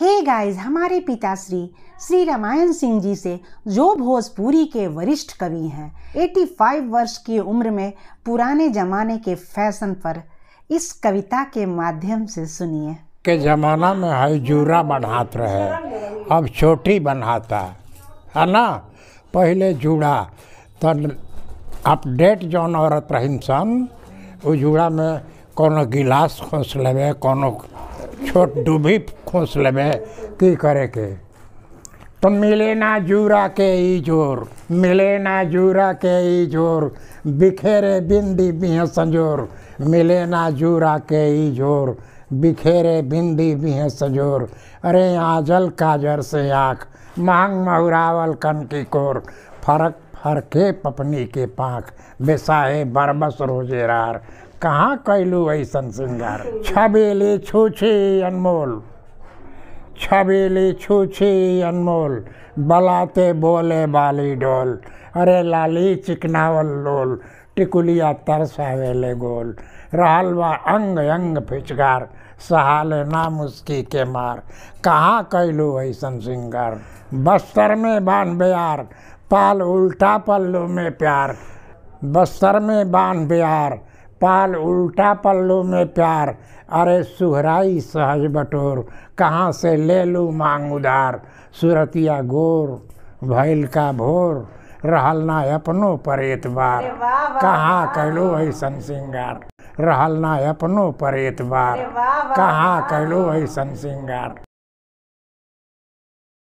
हे hey guys हमारे पिताश्री श्री रामायण सिंह जी से जो भोजपुरी के वरिष्ठ कवि हैं 85 वर्ष की उम्र में पुराने जमाने के फैशन पर इस कविता के माध्यम से सुनिए के ज़माना में हजूरा बनात रहे अब छोटी बनाता है ना पहले जूड़ा तो अपडेट जौन औरत रहीन सन वो जूड़ा में कोनो गिलास खोस लेवे कोनो छोट डूबी खोसल में की करे के तो मिले ना जूरा के ई जोर मिले ना जूरा के ई जोर बिखेरे बिंदी बिह संजोर मिले ना जूरा के ई जोर बिखेरे बिंदी बिह संजोर अरे आजल काजर से आँख मांग महुरावल कन की कोर फरक फरके पपनी के पाख बेसाहे बरबस रोजेरार कहाँ कैलू ऐसन श्रृंगार छबेले छूछे अनमोल छबेले छूछे अनमोल बलाते बोले बाली डोल अरे लाली चिकनावल लोल टिकुलिया तरसावेले गोल रहल बा अंग अंग फिचकार सहाले ना मुस्की के मार कहाँ कैलू ऐसन श्रृंगार बस्तर में बान बिहार पाल उल्टा पल्लू में प्यार बस्तर में बान बिहार पाल उल्टा पल्लू में प्यार अरे सुहराई सहज बटोर कहाँ से ले लूँ मांग उधार सूरतिया गोर भैल का भोर रहल ना अपनों पर एतबार कहाँ कैलो ऐसन सिंगार रहल ना अपनों पर एतबार कहाँ कैलो ऐसन सिंगार